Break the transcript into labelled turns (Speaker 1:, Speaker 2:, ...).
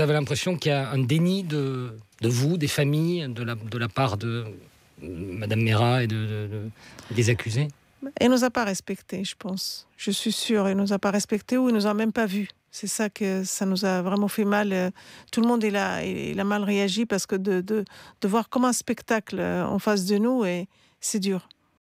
Speaker 1: vous avez l'impression qu'il y a un déni de, vous, des familles, de la, de la part de euh, Madame Mera et de, des accusés
Speaker 2: Elle nous a pas respectés, je pense. Je suis sûre, elle nous a pas respectés ou elle nous a même pas vus. C'est ça que ça nous a vraiment fait mal. Euh, tout le monde a, il a mal réagi parce que de, de, de voir comme un spectacle euh, en face de nous, et c'est dur.